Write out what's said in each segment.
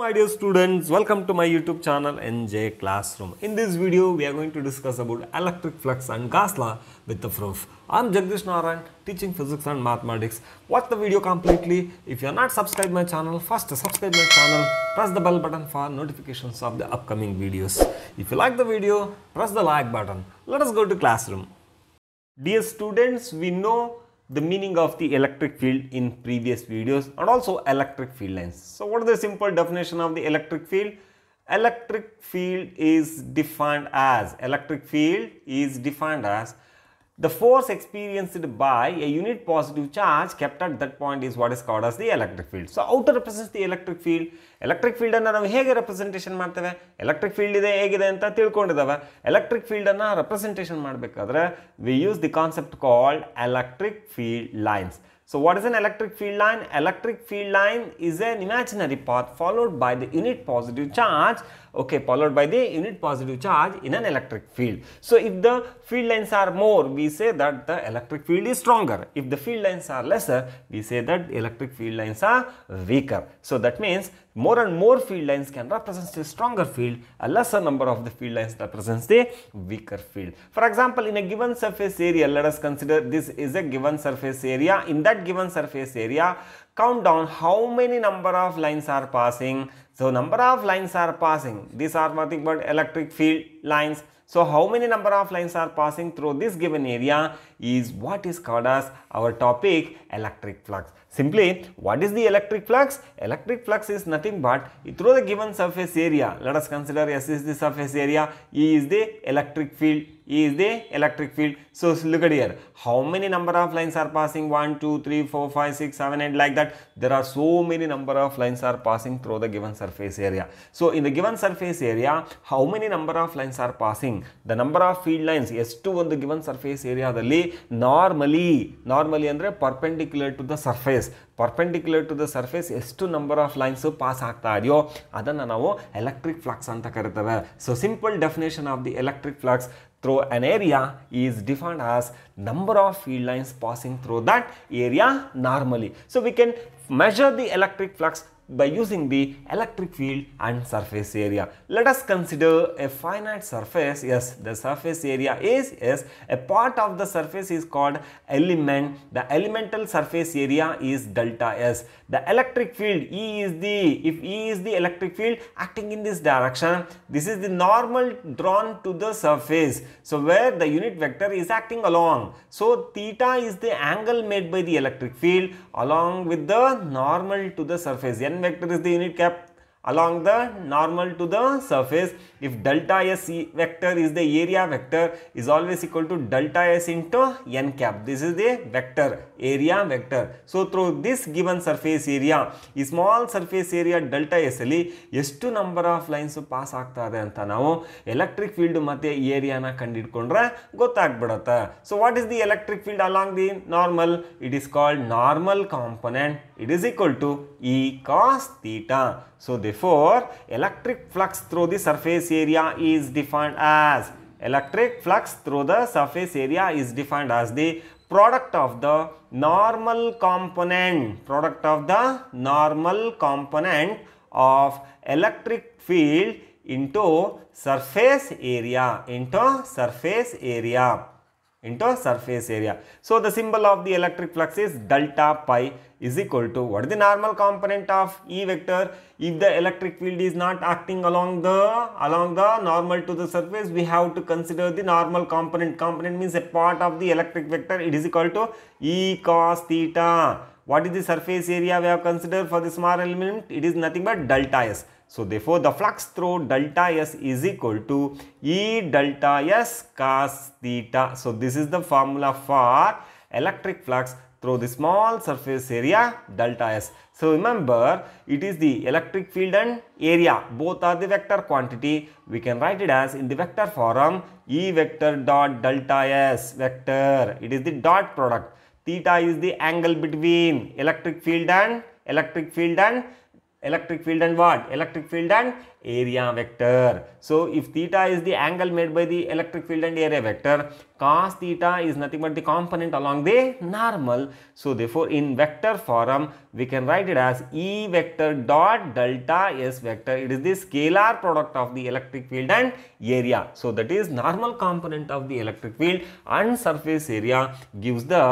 my dear students welcome to my youtube channel nj classroom in this video we are going to discuss about electric flux and gas law with the proof i'm jagdish Narayan, teaching physics and mathematics watch the video completely if you are not subscribed my channel first subscribe my channel press the bell button for notifications of the upcoming videos if you like the video press the like button let us go to classroom dear students we know the meaning of the electric field in previous videos and also electric field lines. So what is the simple definition of the electric field? Electric field is defined as, electric field is defined as the force experienced by a unit positive charge kept at that point is what is called as the electric field. So, outer represents the electric field. Electric field ಅನ್ನು ನಾವು ಹೇಗೆ representation ಮಾಡ್ತೇವೆ electric field ಇದೆ ಹೇಗಿದೆ ಅಂತ ತಿಳ್ಕೊಂಡಿದ್ದಾವೆ electric field ಅನ್ನು representation ಮಾಡಬೇಕಾದ್ರೆ we use the concept called electric field lines. So, what is an electric field line? Electric field line is an imaginary path followed by the unit positive charge okay, followed by the unit positive charge in an electric field. So, if the field lines are more, we say that the electric field is stronger. If the field lines are lesser, we say that electric field lines are weaker. So, that means more and more field lines can represent a stronger field, a lesser number of the field lines represents the weaker field. For example, in a given surface area, let us consider this is a given surface area. In that given surface area, count down how many number of lines are passing so number of lines are passing. These are nothing but electric field lines. So how many number of lines are passing through this given area is what is called as our topic electric flux. Simply what is the electric flux? Electric flux is nothing but through the given surface area. Let us consider S is the surface area, E is the electric field is the electric field. So look at here, how many number of lines are passing 1, 2, 3, 4, 5, 6, 7, 8 like that. There are so many number of lines are passing through the given surface area. So in the given surface area, how many number of lines are passing? The number of field lines S2 on the given surface area, normally, normally, under perpendicular to the surface. Perpendicular to the surface ಎಷ್ಟು number of lines pass ಆಗ್ತಾ ಇದೆಯೋ ಅದನ್ನು ನಾವು electric flux ಅಂತ ಕರಿತೇವೆ so simple definition of the electric flux through an area is defined as number of field lines passing through that area normally so we can measure the electric flux by using the electric field and surface area. Let us consider a finite surface. Yes, the surface area is, yes, a part of the surface is called element. The elemental surface area is delta S. The electric field E is the, if E is the electric field acting in this direction, this is the normal drawn to the surface. So, where the unit vector is acting along. So, theta is the angle made by the electric field along with the normal to the surface. N vector is the unit cap along the normal to the surface if if delta s e vector is the area vector is always to to S into N cap this is the vector area vector so through this given surface area ಈ small surface area delta S ಅಲ್ಲಿ ಎಷ್ಟು number of lines pass ಆಗ್ತಾ ಇದೆ ಅಂತ ನಾವು electric field ಮತ್ತೆ ಈ ಏರಿಯಾನ ಕಂಡಿಡ್ಕೊಂಡ್ರೆ ಗೊತ್ತಾಗ್ಬಿಡತ್ತೆ so what is the electric field along the normal it is called normal component it is equal to E cos theta so therefore electric flux through the surface area is defined as electric flux through the surface area is defined as the product of the normal component product of the normal component of electric field into surface area into surface area into surface area. So the symbol of the electric flux is delta pi is equal to what is the normal component of E vector? If the electric field is not acting along the along the normal to the surface, we have to consider the normal component. Component means a part of the electric vector. It is equal to E cos theta. What is the surface area we have considered for the small element? It is nothing but delta S. So therefore, the flux through delta S is equal to E delta S cos theta. So this is the formula for electric flux through the small surface area delta S. So remember, it is the electric field and area. Both are the vector quantity. We can write it as in the vector form E vector dot delta S vector. It is the dot product. Theta is the angle between electric field and electric field and electric field and what? Electric field and area vector. So, if theta is the angle made by the electric field and area vector, cos theta is nothing but the component along the normal. So, therefore, in vector form, we can write it as E vector dot delta S vector. It is the scalar product of the electric field and area. So, that is normal component of the electric field and surface area gives the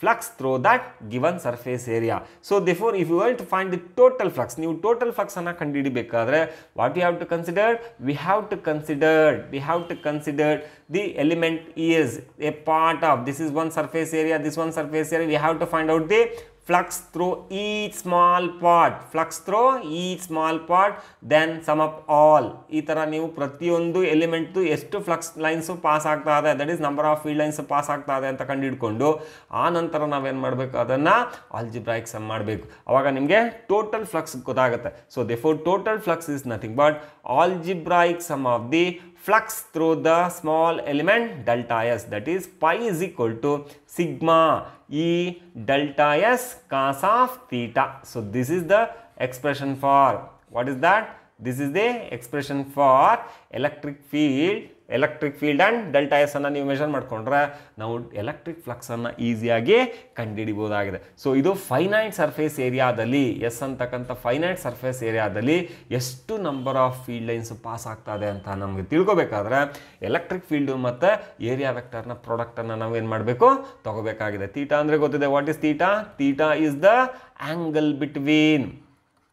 flux through that given surface area. So therefore, if you want to find the total flux, new total flux ಅನ್ನ ಕಂಡುಹಿಡಿಬೇಕಾದ್ರೆ what we have to consider? We have to consider, we have to consider the element is a part of, this is one surface area, this one surface area, we have to find out the flux through each small part flux through each small part then sum up all ಈ ಥರ ನೀವು ಪ್ರತಿಯೊಂದು ಎಲಿಮೆಂಟ್ದು ಎಷ್ಟು flux lines pass ಆಗ್ತಾ ಇದೆ that is number of field lines pass ಆಗ್ತಾ ಇದೆ ಅಂತ ಕಂಡುಹಿಡ್ಕೊಂಡು ಆ ನಂತರ ನಾವೇನು ಮಾಡಬೇಕು ಅದನ್ನು ಆಲ್ಜಿಬ್ರಾಯಿಕ್ ಸಮ್ ಮಾಡಬೇಕು ಅವಾಗ ನಿಮಗೆ ಟೋಟಲ್ ಫ್ಲಕ್ಸ್ ಗೊತ್ತಾಗುತ್ತೆ so therefore total flux is nothing but algebraic sum of the flux through the small element delta S that is pi is equal to sigma E delta S cos of theta. So, this is the expression for what is that this is the expression for electric field electric field and delta S ಅನ್ನು ನೀವು measure ಮಾಡಿಕೊಂಡ್ರೆ ನಾವು electric ಫ್ಲಕ್ಸನ್ನು ಈಸಿಯಾಗಿ ಕಂಡುಹಿಡಿಬೋದಾಗಿದೆ so ಇದು finite surface ಏರಿಯಾದಲ್ಲಿ S ಅಂತಕ್ಕಂಥ ಫೈನೈಟ್ ಸರ್ಫೇಸ್ ಏರಿಯಾದಲ್ಲಿ ಎಷ್ಟು number of field lines pass ಆಗ್ತದೆ ಅಂತ ನಮಗೆ ತಿಳ್ಕೊಬೇಕಾದ್ರೆ ಎಲೆಕ್ಟ್ರಿಕ್ ಫೀಲ್ಡು ಮತ್ತು ಏರಿಯಾ ವೆಕ್ಟರ್ನ ಪ್ರಾಡಕ್ಟನ್ನು ಏನು ಮಾಡಬೇಕು ತಗೋಬೇಕಾಗಿದೆ ತೀಟಾ ಅಂದರೆ ಗೊತ್ತಿದೆ what is theta theta is the angle between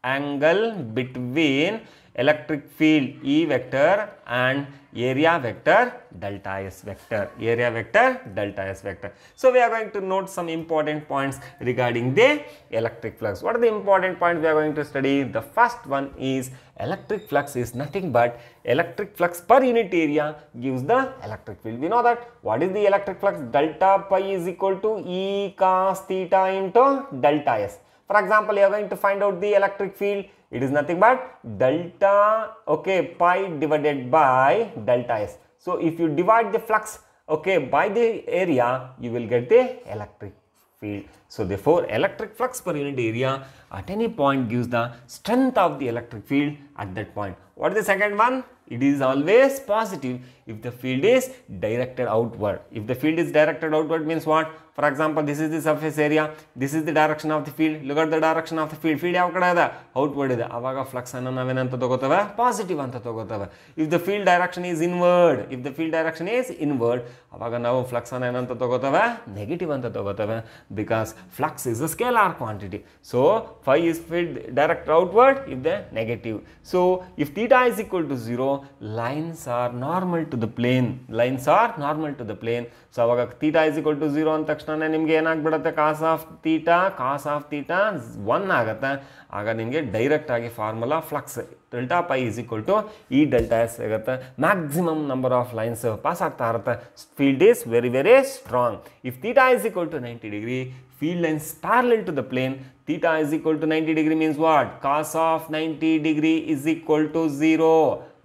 angle between electric field E vector and area vector delta S vector, area vector delta S vector. So, we are going to note some important points regarding the electric flux. What are the important points we are going to study? The first one is electric flux is nothing but electric flux per unit area gives the electric field. We know that what is the electric flux? Delta pi is equal to E cos theta into delta S. For example, you are going to find out the electric field. It is nothing but delta, okay, pi divided by delta S. So, if you divide the flux, okay, by the area, you will get the electric field. So therefore, electric flux per unit area at any point gives the strength of the electric field at that point. What is the second one? It is always positive if the field is directed outward. If the field is directed outward means what? For example, this is the surface area, this is the direction of the field, look at the direction of the field, field ಯಾವ outward. ಅದ outward ಇದೆ ಆವಾಗ flux ಅನ್ನು ನಾವೇನಂತ ತಗೋತೇವೆ positive ಅಂತ ತಗೋತೇವೆ if the field direction is inward if the field direction is the ಆವಾಗ ನಾವು is ಅನ್ನು ಏನಂತ ತಗೋತೇವೆ ನೆಗೆಟಿವ್ ಅಂತ flux is a scalar quantity. So, phi is filled direct outward if the negative. So, if theta is equal to 0, lines are normal to the plane. Lines are normal to the plane. So, ಅವಾಗ theta is equal to 0 ಅಂದ ತಕ್ಷಣ ನಿಮಗೆ ಏನಾಗ್ಬಿಡುತ್ತೆ cos of theta, cos of theta 1 ಆಗ ನಿಮಗೆ direct ಆಗಿ formula flux delta phi is equal to E delta S ಸಿಗುತ್ತೆ maximum number of lines pass ಆಗ್ತಾ ಇರುತ್ತೆ field is very very strong if theta is equal to ninety degree field lines parallel to the plane theta is equal to 90 degree means what cos of 90 degree is equal to 0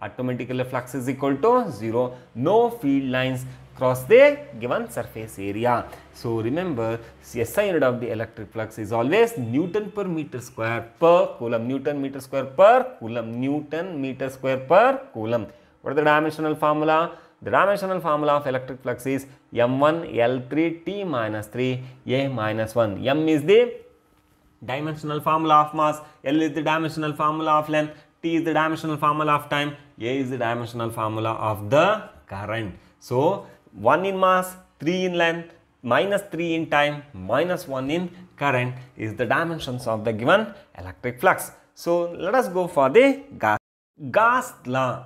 automatically flux is equal to 0 no field lines cross the given surface area. So, remember SI unit of the electric flux is always Newton per meter square per coulomb, Newton meter square per coulomb, Newton meter square per coulomb. are the dimensional formula? The dimensional formula of electric flux is M1 L3 T minus 3 A minus 1. M is the dimensional formula of mass, L is the dimensional formula of length, T is the dimensional formula of time, A is the dimensional formula of the current. So, 1 in mass, 3 in length, minus 3 in time, minus 1 in current is the dimensions of the given electric flux. So let us go for the gas. Gas, law.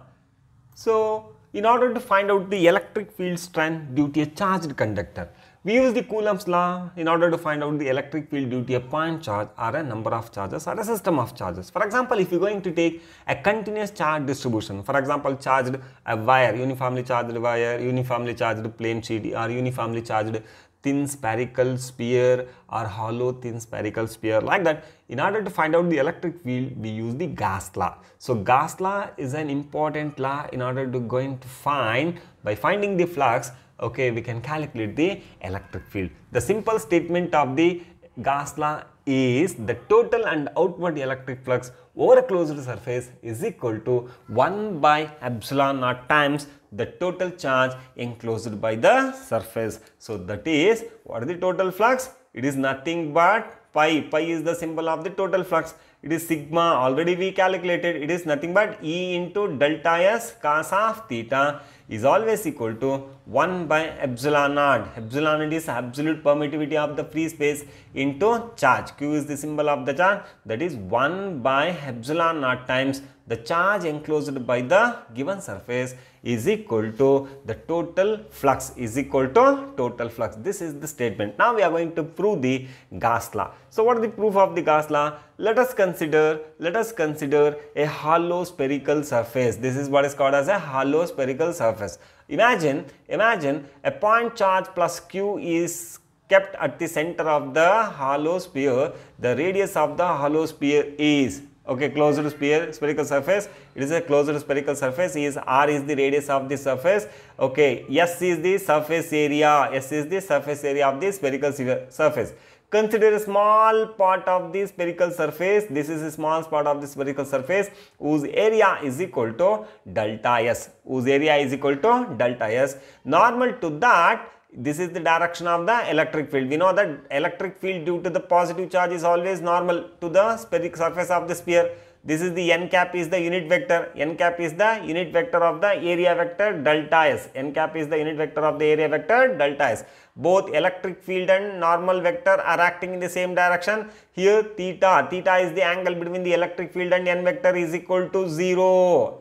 So in order to find out the electric field strength due to a charged conductor, we use the Coulomb's law in order to find out the electric field due to a point charge or a number of charges or a system of charges. For example, if you're going to take a continuous charge distribution, for example, charged a wire, uniformly charged wire, uniformly charged plane sheet or uniformly charged thin spherical sphere or hollow thin spherical sphere like that. In order to find out the electric field, we use the Gauss law. So Gauss law is an important law in order to going to find, by finding the flux, okay we can calculate the electric field the simple statement of the Gauss law is the total and outward electric flux over a closed surface is equal to 1 by epsilon naught times the total charge enclosed by the surface. So that is what is the total flux? It is nothing but pi. Pi is the symbol of the total flux. It is sigma already we calculated. It is nothing but E into delta S cos of theta is always equal to 1 by epsilon naught. Epsilon naught is absolute permittivity of the free space into charge. Q is the symbol of the charge that is 1 by epsilon naught times the charge enclosed by the given surface is equal to the total flux is equal to total flux. This is the statement. Now we are going to prove the Gauss law. So what is the proof of the Gauss law? Let us consider, let us consider a hollow spherical surface. This is what is called as a hollow spherical surface. Imagine, imagine a point charge plus Q is kept at the center of the hollow sphere. The radius of the hollow sphere is okay closed sphere spherical surface it is a closed spherical surface is r is the radius of the surface okay s is the surface area s is the surface area of the spherical surface consider a small part of the spherical surface this is a small part of the spherical surface whose area is equal to delta s whose area is equal to delta s normal to that this is the direction of the electric field. We know that electric field due to the positive charge is always normal to the spherical surface of the sphere. This is the n cap is the unit vector. n cap is the unit vector of the area vector delta s. n cap is the unit vector of the area vector delta s. Both electric field and normal vector are acting in the same direction. Here theta, theta is the angle between the electric field and n vector is equal to 0,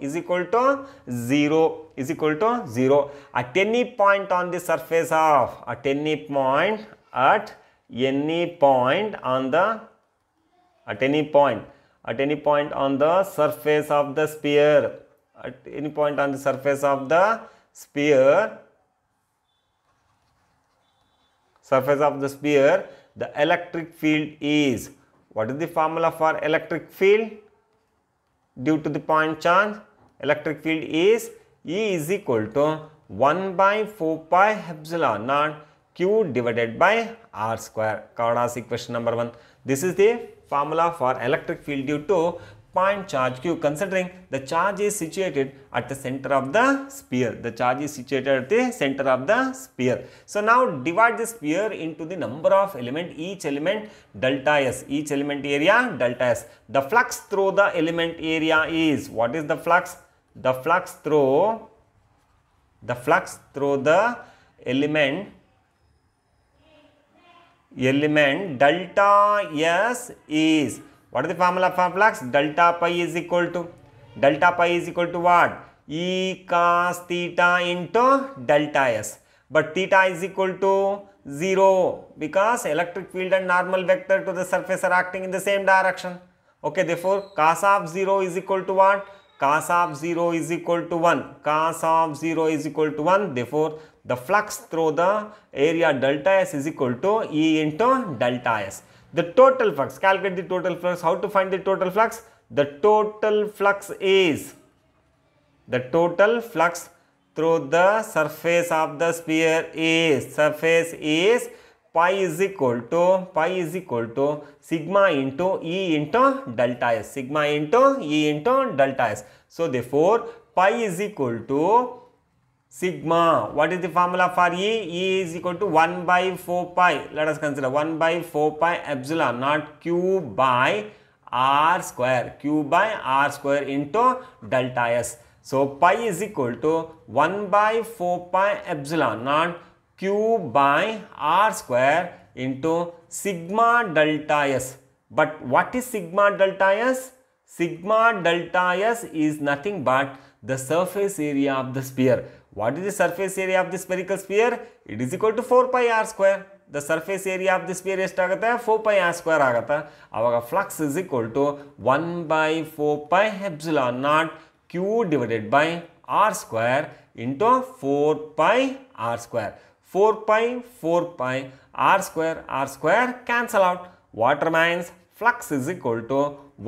is equal to 0, is equal to 0. At any point on the surface of, at any point, at any point on the, at any point at any point on the surface of the sphere at any point on the surface of the sphere surface of the sphere the electric field is what is the formula for electric field due to the point charge electric field is E is equal to 1 by 4 pi epsilon naught q divided by r square Kawada's equation number 1 this is the formula for electric field due to point charge q considering the charge is situated at the center of the sphere. The charge is situated at the center of the sphere. So now divide the sphere into the number of element each element delta s each element area delta s. The flux through the element area is what is the flux? The flux through the flux through the element element delta S is what is the formula for flux? Delta pi is equal to delta pi is equal to what? E cos theta into delta S. But theta is equal to 0 because electric field and normal vector to the surface are acting in the same direction. Okay, therefore cos of 0 is equal to what? Cos of 0 is equal to 1. Cos of 0 is equal to 1. Therefore, the flux through the area delta S is equal to E into delta S. The total flux, calculate the total flux. How to find the total flux? The total flux is the total flux through the surface of the sphere is surface is pi is equal to pi is equal to sigma into e into delta s sigma into e into delta s so therefore pi is equal to sigma. What is the formula for E? E is equal to 1 by 4 pi. Let us consider 1 by 4 pi epsilon not Q by R square. Q by R square into delta S. So, pi is equal to 1 by 4 pi epsilon not Q by R square into sigma delta S. But what is sigma delta S? Sigma delta S is nothing but the surface area of the sphere. What is the surface area of the spherical sphere? It is equal to 4 pi r square. The surface area of the sphere ಎಷ್ಟಾಗುತ್ತೆ four pi r square ಆಗುತ್ತೆ ಆವಾಗ flux is equal to one by four pi epsilon naught Q divided by r square into four pi r square four pi four pi r square r square cancel out what remains flux is equal to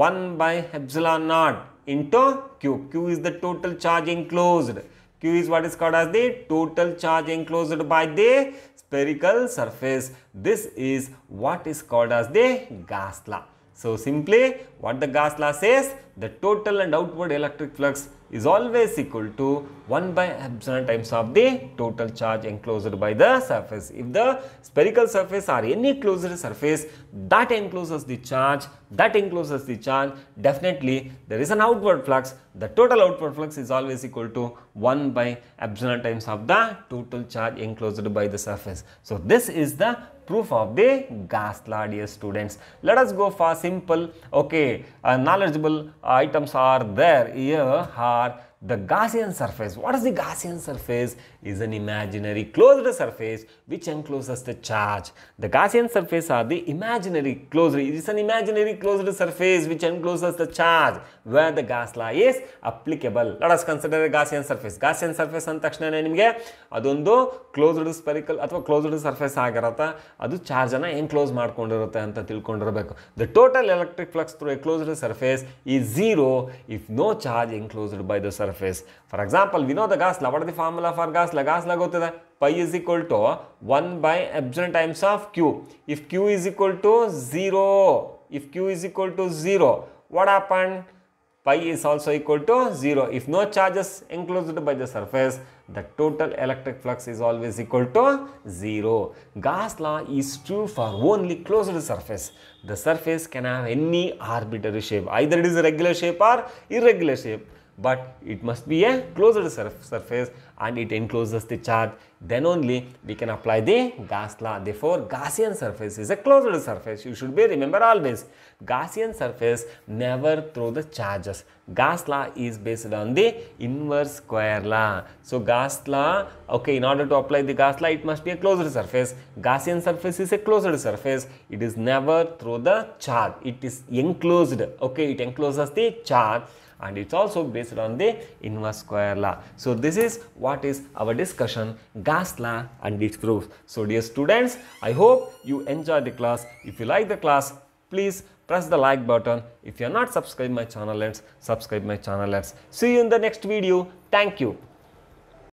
one by epsilon naught into Q Q is the total charge enclosed Q is what is called as the total charge enclosed by the spherical surface. This is what is called as the Gauss law. So simply what the Gauss law says, the total and outward electric flux is always equal to 1 by epsilon times of the total charge enclosed by the surface. If the spherical surface or any closed surface, that encloses the charge, that encloses the charge, definitely there is an outward flux. The total outward flux is always equal to 1 by epsilon times of the total charge enclosed by the surface. So, this is the proof of the gas law dear students. Let us go for simple, okay, uh, knowledgeable items are there here are the Gaussian surface. What is the Gaussian surface? is an imaginary closed surface which encloses the charge. The Gaussian surface are the imaginary closed. It is an imaginary closed surface which encloses the charge where the gas law is applicable. Let us consider the Gaussian surface. Gaussian surface and Takshna and Nimge Adundo closed to spherical at closed to surface agarata Adu charge and enclosed mark under the Tanta The total electric flux through a closed surface is zero if no charge enclosed by the surface. For example, we the gas. We know the formula for gas. Gas, for Gauss law Gauss law ಗೊತ್ತಿದೆ pi is equal to one by epsilon times of Q. If Q is equal to zero, if Q is equal to zero, what happened? pi is also equal to 0. If no charges enclosed by the surface, the total electric flux is always equal to 0. Gauss law is true for only closed surface. The surface can have any arbitrary shape. Either it is a regular shape or irregular shape but it must be a closed surf surface and it encloses the charge then only we can apply the Gauss law therefore Gaussian surface is a closed surface you should be remember always Gaussian surface never throw the charges Gauss law is based on the inverse square law so Gauss law okay in order to apply the Gauss law it must be a closed surface Gaussian surface is a closed surface it is never throw the charge it is enclosed okay it encloses the charge and it's also based on the inverse square law. So this is what is our discussion gas law and its proof. So dear students, I hope you enjoy the class. If you like the class, please press the like button. If you are not subscribed my channel, let's subscribe my channel. Let's see you in the next video. Thank you.